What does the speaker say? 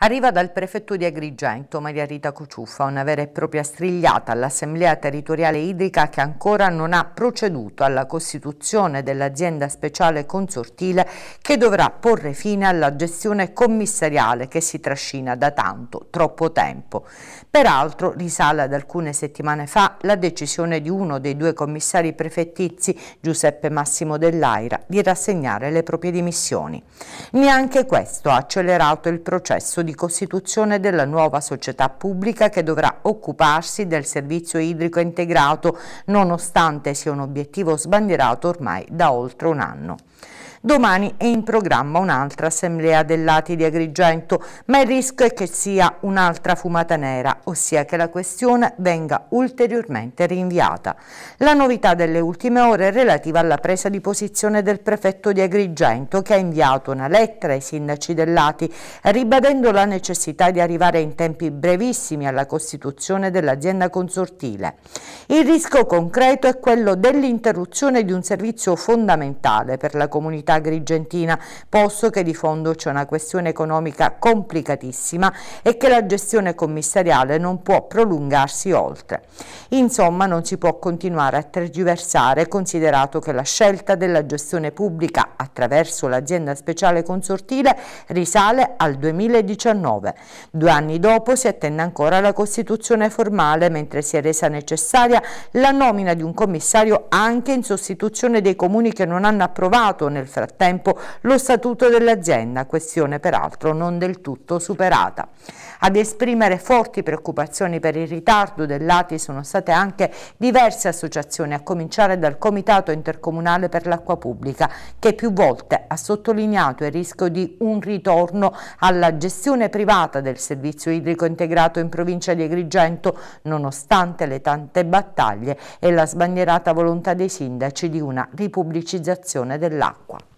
Arriva dal prefetto di Agrigento Maria Rita Cucciuffa, una vera e propria strigliata all'assemblea territoriale idrica che ancora non ha proceduto alla costituzione dell'azienda speciale consortile che dovrà porre fine alla gestione commissariale che si trascina da tanto, troppo tempo. Peraltro risale ad alcune settimane fa la decisione di uno dei due commissari prefettizi, Giuseppe Massimo Dell'Aira, di rassegnare le proprie dimissioni. Neanche questo ha accelerato il processo di di costituzione della nuova società pubblica che dovrà occuparsi del servizio idrico integrato, nonostante sia un obiettivo sbandierato ormai da oltre un anno. Domani è in programma un'altra assemblea dell'Ati di Agrigento, ma il rischio è che sia un'altra fumata nera, ossia che la questione venga ulteriormente rinviata. La novità delle ultime ore è relativa alla presa di posizione del prefetto di Agrigento che ha inviato una lettera ai sindaci dell'Ati ribadendo la necessità di arrivare in tempi brevissimi alla costituzione dell'azienda consortile. Il rischio concreto è quello dell'interruzione di un servizio fondamentale per la comunità agrigentina, posto che di fondo c'è una questione economica complicatissima e che la gestione commissariale non può prolungarsi oltre. Insomma, non si può continuare a tergiversare, considerato che la scelta della gestione pubblica attraverso l'azienda speciale consortile risale al 2019. Due anni dopo si attende ancora la costituzione formale, mentre si è resa necessaria la nomina di un commissario anche in sostituzione dei comuni che non hanno approvato nel frattempo frattempo lo statuto dell'azienda, questione peraltro non del tutto superata. Ad esprimere forti preoccupazioni per il ritardo dell'ATI sono state anche diverse associazioni, a cominciare dal Comitato Intercomunale per l'Acqua Pubblica, che più volte ha sottolineato il rischio di un ritorno alla gestione privata del servizio idrico integrato in provincia di Agrigento, nonostante le tante battaglie e la sbandierata volontà dei sindaci di una ripubblicizzazione dell'acqua.